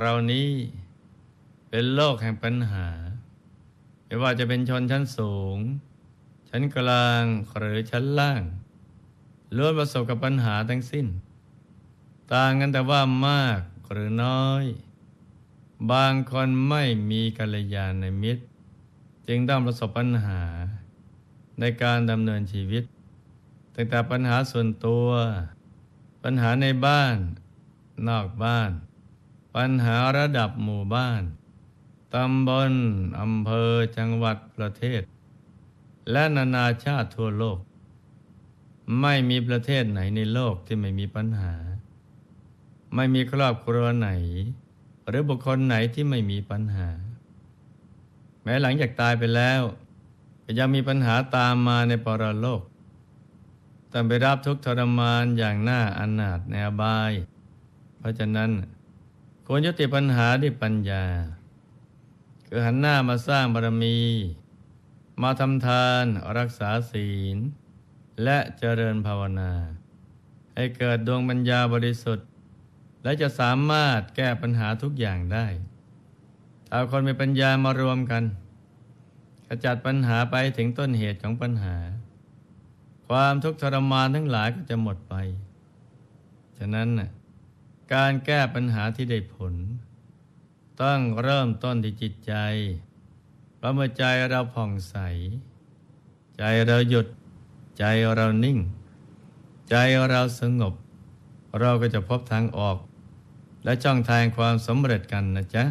เรานี้เป็นโลกแห่งปัญหาไม่ว่าจะเป็นชนชั้นสูงชั้นกลางหรือชั้นล่างล้วนประสบกับปัญหาทั้งสิ้น ต่างกันแต่ว่ามากหรือน้อย บางคนไม่มีกัลยาณมิตร จึงต้องประสบปัญหา ในการดำเนินชีวิตตั้งแต่ปัญหาส่วนตัวปัญหาในบ้านนอกบ้านปัญหาระดับหมู่บ้าน ตำบลอำเภอ จังหวัดประเทศ และนานาชาติทั่วโลก ไม่มีประเทศไหนในโลกที่ไม่มีปัญหา ไม่มีครอบครัวไหน หรือบุคคลไหนที่ไม่มีปัญหา แม้หลังจากตายไปแล้วยังมีปัญหาตามมาในปรโลกต้งไปรับทุกทรมานอย่างหน้าอนาถในอบาย เพราะฉะนั้นควรยุติปัญหาด้วยปัญญา คือหันหน้ามาสร้างบารมี มาทำทานรักษาศีล และเจริญภาวนา ให้เกิดดวงปัญญาบริสุทธิ์ และจะสามารถแก้ปัญหาทุกอย่างได้เอาคนมีปัญญามารวมกันขจัดปัญหาไปถึงต้นเหตุของปัญหา ความทุกข์ทรมานทั้งหลายก็จะหมดไป ฉะนั้นน่ะการแก้ปัญหาที่ได้ผล ต้องเริ่มต้นที่จิตใจเพราะเมื่อใจเราผ่องใส ใจเราหยุด ใจเรานิ่ง ใจเราสงบ เราก็จะพบทางออก และช่องทางความสำเร็จกันนะจ๊ะ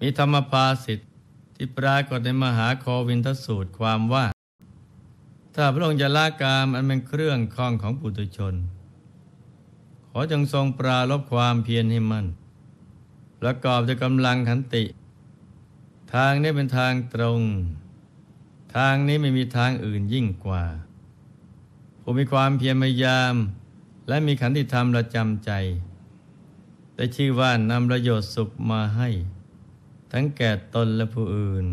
มีธรรมภาสิทธิ์ที่ปรากฏในมหาโควินทสูตรความว่า ถ้าพระองค์จะละกามอันเป็นเครื่องคล้องของปุถุชนขอจงทรงปราลบความเพียรให้มัน่นประกอบด้วยกำลังขันติ ทางนี้เป็นทางตรง ทางนี้ไม่มีทางอื่นยิ่งกว่า ผู้มีความเพียรพยายาม และมีขันติธรรมระจำใจ ได้ชื่อว่านำประโยชน์สุขมาให้ ทั้งแก่ตนและผู้อื่น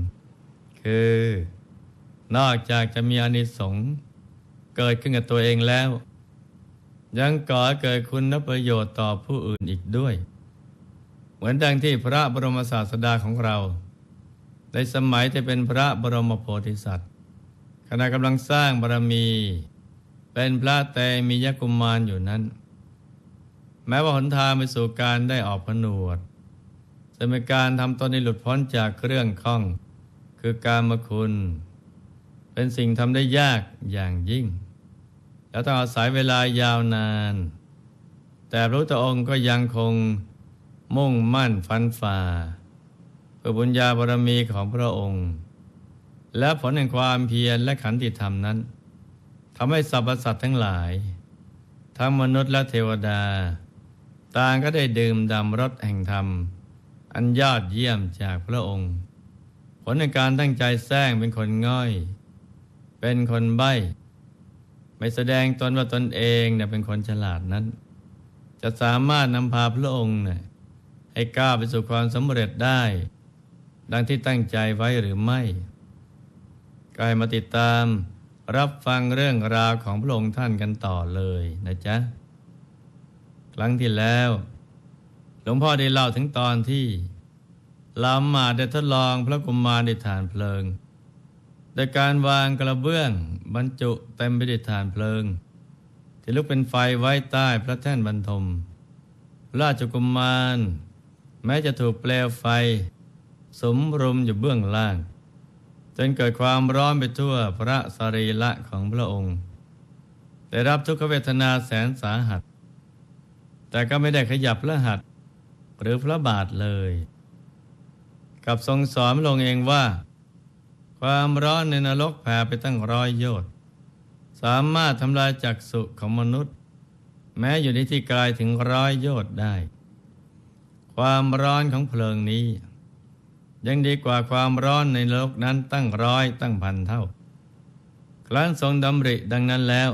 คือ นอกจากจะมีอานิสงส์เกิดขึ้นกับตัวเองแล้วยังก่อเกิดคุณประโยชน์ต่อผู้อื่นอีกด้วย เหมือนดังที่พระบรมศาสดาของเรา ในสมัยที่เป็นพระบรมโพธิสัตว์ ขณะกำลังสร้างบารมี เป็นพระเตมียกุมมารอยู่นั้น แม้ว่าหนทางไปสู่การได้ออกผนวดจะเป็นการทำตนในหลุดพ้นจากเครื่องข้อง คือการมคุณ เป็นสิ่งทำได้ยากอย่างยิ่งแล้วต้องอาศัยเวลายาวนาน แต่พระพุทธองค์ก็ยังคงมุ่งมั่นฟันฝ่าเพื่อบุญญาบารมีของพระองค์ และผลแห่งความเพียรและขันติธรรมนั้นทำให้สรรพสัตว์ทั้งหลาย ทั้งมนุษย์และเทวดา ต่างก็ได้ดื่มดำรสแห่งธรรม อันยอดเยี่ยมจากพระองค์ ผลในการตั้งใจแท้งเป็นคนง่อยเป็นคนใบ้ไม่แสดงตนว่าตนเองเนี่ยเป็นคนฉลาดนั้น จะสามารถนำพาพระองค์เนี่ยให้ก้าวไปสู่ความสำเร็จได้ ดังที่ตั้งใจไว้หรือไม่ก็ให้มาติดตาม รับฟังเรื่องราวของพระองค์ท่านกันต่อเลยนะจ๊ะครั้งที่แล้ว หลวงพ่อได้เล่าถึงตอนที่ ลามาได้ทดลองพระกุมมารในฐานเพลิงโดยการวางกระเบื้องบรรจุเต็มไปด้วยฐานเพลิง ที่ลุกเป็นไฟไว้ใต้พระแท่นบรรทมราชกุมมาร แม้จะถูกเปลวไฟ สมรุมอยู่เบื้องล่าง จนเกิดความร้อนไปทั่วพระสรีละของพระองค์ ได้รับทุกขเวทนาแสนสาหัส แต่ก็ไม่ได้ขยับพระหัตหรือพระบาทเลย กับทรงสอนลงเองว่าความร้อนในนรกแผ่ไปตั้งร้อยโยชน์สามารถทำลายจักษุของมนุษย์ แม้อยู่ในที่ไกลถึงร้อยโยชน์ได้ ความร้อนของเพลิงนี้ ยังดีกว่าความร้อนในนรกนั้นตั้งร้อยตั้งพันเท่าครั้นทรงดำริดังนั้นแล้ว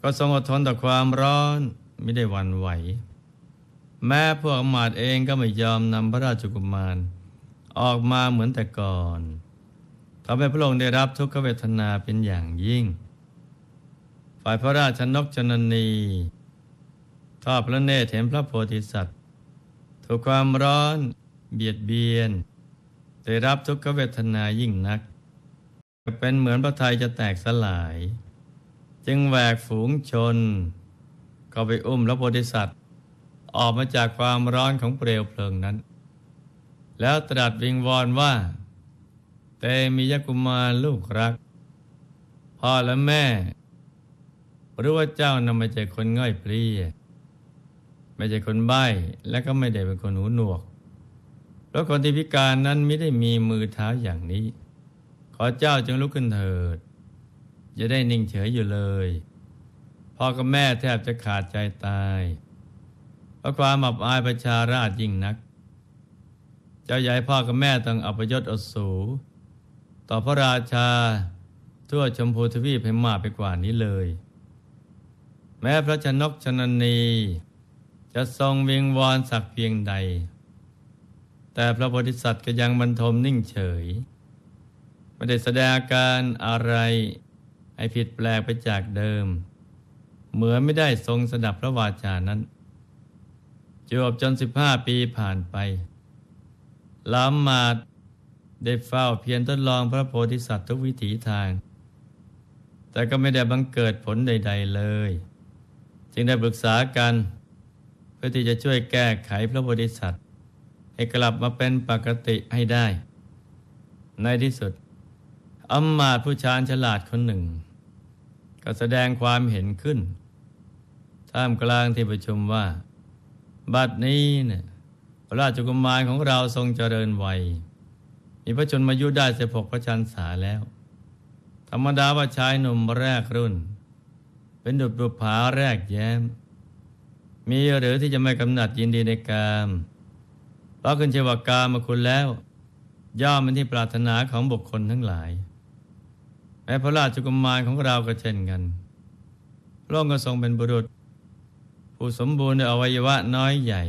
ก็ทรงอดทนต่อความร้อนไม่ได้หวั่นไหว แม้พวกอมาตเองก็ไม่ยอมนำพระราชกุมาร ออกมาเหมือนแต่ก่อนเขาเป็นพระองค์ได้รับทุกขเวทนาเป็นอย่างยิ่ง ฝ่ายพระราชนกชนนี ทอดพระเนตรเห็นพระโพธิสัตว์ถูกความร้อนเบียดเบียน ได้รับทุกขเวทนายิ่งนักเป็นเหมือนพระไทยจะแตกสลาย จึงแหวกฝูงชนก็ไปอุ้มพระโพธิสัตว์ออกมาจากความร้อนของเปลวเพลิงนั้น แล้วตรัสวิงวอนว่าแตมียกุมารลูกรัก พ่อและแม่รู้ว่าเจ้านำไม่ใจคนง่อยเปรี้ยไม่ใช่คนใบ้และก็ไม่ได้เป็นคนหูหนวก แล้วะคนที่พิการนั้นไม่ได้มีมือเท้าอย่างนี้ ขอเจ้าจงลุกขึ้นเถิด จะได้นิ่งเฉยอยู่เลย พ่อกับแม่แทบจะขาดใจตาย เพราะความอับอายประชาราชยิ่งนัก เจ้าใหญ่พ่อกับแม่ต้องอัปยศอสูรต่อพระราชาทั่วชมพูทวีปให้มากไปกว่านี้เลย แม้พระชนกชนนี จะทรงเวียงวอนสักเพียงใด แต่พระโพธิสัตว์ก็ยังบรรทมนิ่งเฉย ไม่ได้แสดงอาการอะไรให้ผิดแปลกไปจากเดิม เหมือนไม่ได้ทรงสดับพระวาจานั้นจวบจนสิบห้าปีผ่านไป ล้ำมาได้เฝ้าเพียรทดลองพระโพธิสัตว์ทุกวิถีทาง แต่ก็ไม่ได้บังเกิดผลใด ๆ เลย จึงได้ปรึกษากันเพื่อที่จะช่วยแก้ไขพระโพธิสัตว์ให้กลับมาเป็นปกติให้ได้ ในที่สุดอมมาตผู้ชาญฉลาดคนหนึ่ง ก็แสดงความเห็นขึ้น ท่ามกลางที่ประชุมว่า บัดนี้เนี่ยพระราชกุมารของเราทรงเจริญวัยมีพระชนมายุได้สิบหกพระชันษาแล้ว ธรรมดาว่าชายหนุ่มแรกรุ่น เป็นดุจบุผาแรกแย้ม มีหรือที่จะไม่กำหนัดยินดีในกามเพราะขึ้นเชวากามาคุณแล้ว ย่อมเป็นที่ปรารถนาของบุคคลทั้งหลาย แม้พระราชกุมารของเราก็เช่นกันร่องก็ทรงเป็นบุรุษ ผู้สมบูรณ์ในอวัยวะน้อยใหญ่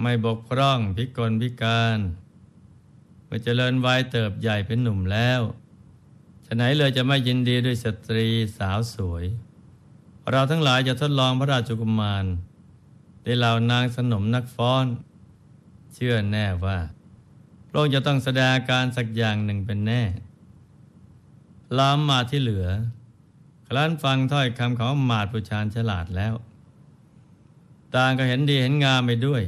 ไม่บกพร่องพิกลพิการเมื่อเจริญวัยเติบใหญ่เป็นหนุ่มแล้วฉะไหนเลยจะไม่ยินดีด้วยสตรีสาวสวย เราทั้งหลายจะทดลองพระราชกุมารได้เหล่านางสนมนักฟ้อน เชื่อแน่ว่า โลกจะต้องแสดงการสักอย่างหนึ่งเป็นแน่ลามมาที่เหลือครั้นฟังถ้อยคำของมาดผู้ชานฉลาดแล้ว ต่างก็เห็นดีเห็นงามไปด้วย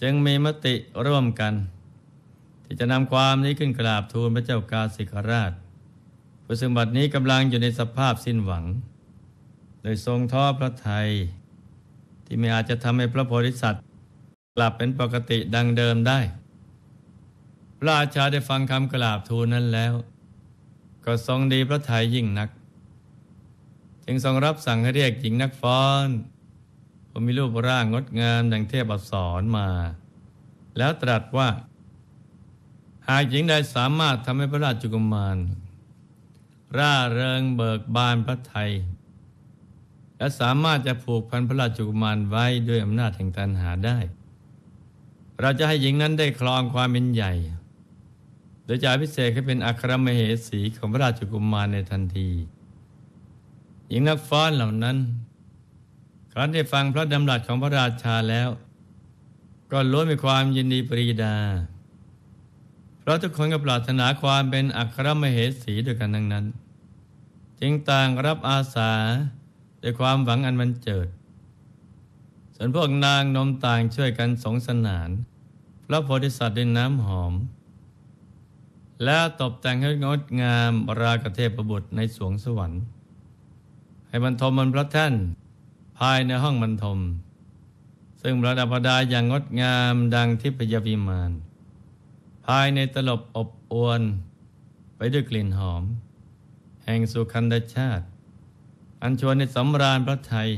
จึงมีมติร่วมกันที่จะนำความนี้ขึ้นกราบทูลพระเจ้ากาสิกราชผู้ซึ่งบัดนี้กำลังอยู่ในสภาพสิ้นหวัง โดยทรงท้อพระไทย ที่ไม่อาจจะทำให้พระโพธิสัตว์กลับเป็นปกติดังเดิมได้ พระราชาได้ฟังคำกราบทูลนั้นแล้ว ก็ทรงดีพระไทยยิ่งนัก จึงทรงรับสั่งให้เรียกหญิงนักฟ้อน ผมมีรูปร่างงดงามดังเทพอักษรมา แล้วตรัสว่าหากหญิงใดสามารถทำให้พระราชกุมารร่าเริงเบิกบานพระไทย และสามารถจะผูกพันพระราชกุมารไว้ด้วยอำนาจแห่งตันหาได้ เราจะให้หญิงนั้นได้คลองความเป็นใหญ่ โดยจะพิเศษให้เป็นอัครมเหสีของพระราชกุมารในทันที หญิงนักฟ้อนเหล่านั้นครั้นได้ฟังพระดำรัสของพระราชาแล้ว ก็ล้วนมีความยินดีปรีดาเพราะทุกคนก็ปรารถนาความเป็นอัครมเหสีด้วยกันทั้งนั้นจึงต่างรับอาสาด้วยความหวังอันมันเจิด ส่วนพวกนางนมต่างช่วยกันสงสนาน พระโพธิสัตว์ด้วยน้ำหอม แล้วตบแต่งให้งดงามบรากเทพบุตรในสวงสวรรค์ ให้บรรทมมันพระแท่น ภายในห้องบรรทม ซึ่งประดับประดาอย่างงดงามดังทิพยวิมานภายในตลบอบอวนไปด้วยกลิ่นหอม แห่งสุขันธชาติ อันชวนในสำราญพระไทย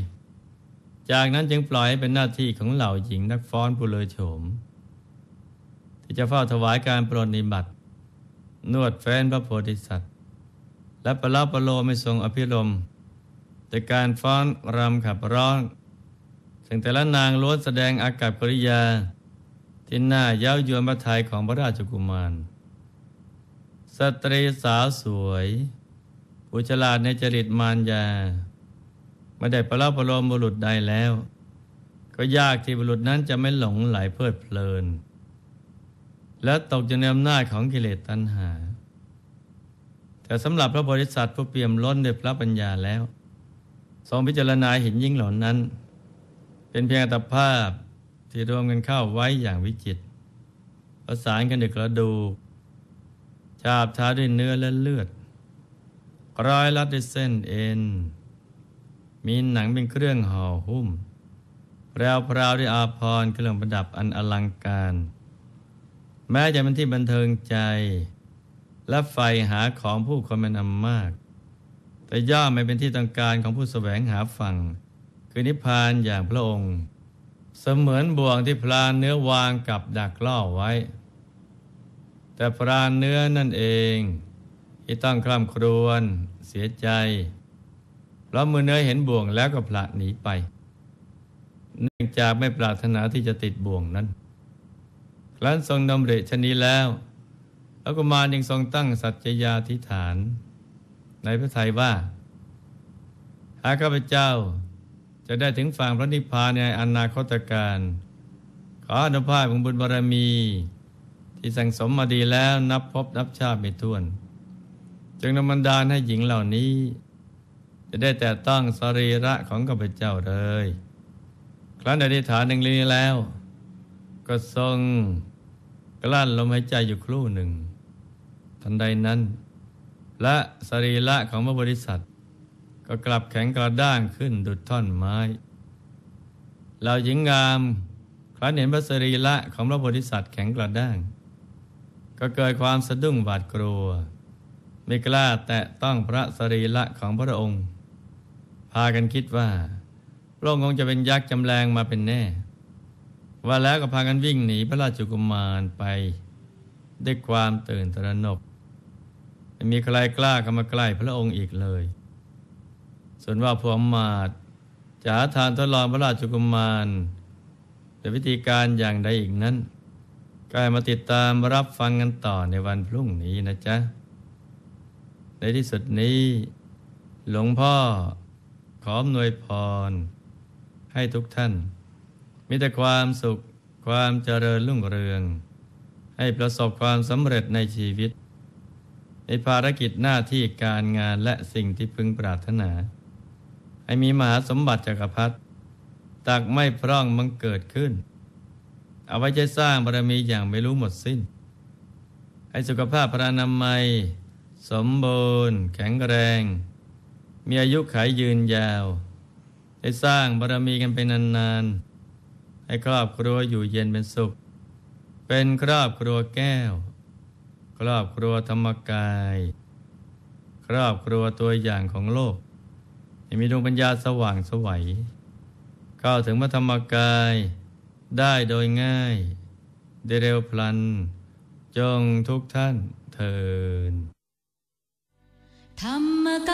จากนั้นจึงปล่อยให้เป็นหน้าที่ของเหล่าหญิงนักฟ้อนผู้เลยโฉมที่จะเฝ้าถวายการปรนนิบัติ นวดแฟนพระโพธิสัตว์ และประลาประโลไม่ทรงอภิรมแต่การฟ้อนรำขับร้องซึ่งแต่ละนางล้วนแสดงอากาศปริยาที่หน้าเย้ายวนพระทัยของพระราชกุมาร สตรีสาวสวย ผู้ฉลาดในจริตมารยาไม่ได้ประลาประโลมบุรุษใดแล้ว ก็ยากที่บุรุษนั้นจะไม่หลงไหลเพลิดเพลิน และตกอยู่ในอำนาจของกิเลสตัณหา แต่สำหรับพระบริษัทผู้เปี่ยมล้นด้วยพระปัญญาแล้ว ทรงพิจารณาเห็นยิ่งเหล่านั้น เป็นเพียงอัตภาพที่รวมกันเข้าไว้อย่างวิจิตประสานกันดึกระดู ชาบชาด้วยเนื้อและเลือดร้อยลัดด้วยเส้นเอ็น มีหนังเป็นเครื่องห่อหุ้มแพรวพราวด้วยอาภรณ์เครื่องประดับอันอลังการ แม้จะเป็นที่บันเทิงใจ และไฟหาของผู้คนเป็นอันมาก แต่ย่อมไม่เป็นที่ต้องการของผู้สแสวงหาฝั่งคือนิพพานอย่างพระองค์เสมือนบ่วงที่พรานเนื้อวางกับดักล่อไว้ แต่พรานเนื้อนั่นเอง ที่ต้องคล่ำครวญเสียใจเพราะมือเนื้อเห็นบ่วงแล้วก็ผละหนีไป เนื่องจากไม่ปรารถนาที่จะติดบ่วงนั้นครั้นทรงดำเรชนี้แล้วพระกุมารยังทรงตั้งสัจจยาธิฐาน ในพระทยว่า หากข้าพเจ้าจะได้ถึงฝั่งพระนิพพานในอนาคตการ ขออนุภาพของบุญบารมี ที่สั่งสมมาดีแล้วนับพบนับชาติไม่ถ้วน จึงนำบันดาลให้หญิงเหล่านี้ จะได้แต่ต้องสรีระของกบเจ้าเลย ครั้นอธิษฐานหนึ่งนี้แล้ว ก็ทรงกลั้นลมหายใจอยู่ครู่หนึ่ง ทันใดนั้น และสรีระของพระบริษัทก็กลับแข็งกระด้างขึ้นดุดท่อนไม้เหล่าหญิงงามครั้นเห็นพระสรีละของพระโพธิสัตว์แข็งกระด้างก็เกิดความสะดุ้งหวาดกลัว ไม่กล้าแตะต้องพระสรีละของพระองค์ พากันคิดว่าพระองค์คงจะเป็นยักษ์จำแรงมาเป็นแน่ ว่าแล้วก็พากันวิ่งหนีพระราชกุมารไปด้วยความตื่นตระหนกไม่มีใครกล้าเข้ามาใกล้พระองค์อีกเลยส่วนว่าพวงมาดจะาทานทดลองพระราชกุมารแต่วิธีการอย่างใดอีกนั้นกายมาติดตามรับฟังกันต่อในวันพรุ่งนี้นะจ๊ะ ในที่สุดนี้หลวงพ่อขอมนวยพรให้ทุกท่านมีแต่ความสุขความเจริญรุ่งเรือง ให้ประสบความสำเร็จในชีวิต ในภารกิจหน้าที่การงานและสิ่งที่พึงปรารถนาไอ้มีมหาสมบัติจักรพรรดิ ตักไม่พร่องมันเกิดขึ้น เอาไว้ใช้สร้างบารมีอย่างไม่รู้หมดสิ้นให้สุขภาพพระนามัยสมบูรณ์ แข็งแรง มีอายุขายยืนยาวให้สร้างบารมีกันไปนนานๆให้ครอบครัวอยู่เย็นเป็นสุข เป็นครอบครัวแก้ว ครอบครัวธรรมกาย ครอบครัวตัวอย่างของโลกมีดวงปัญญาสว่างสวัย เข้าถึงพระธรรมกายได้โดยง่ายได้เร็วพลัน จงทุกท่านเทินธรรมก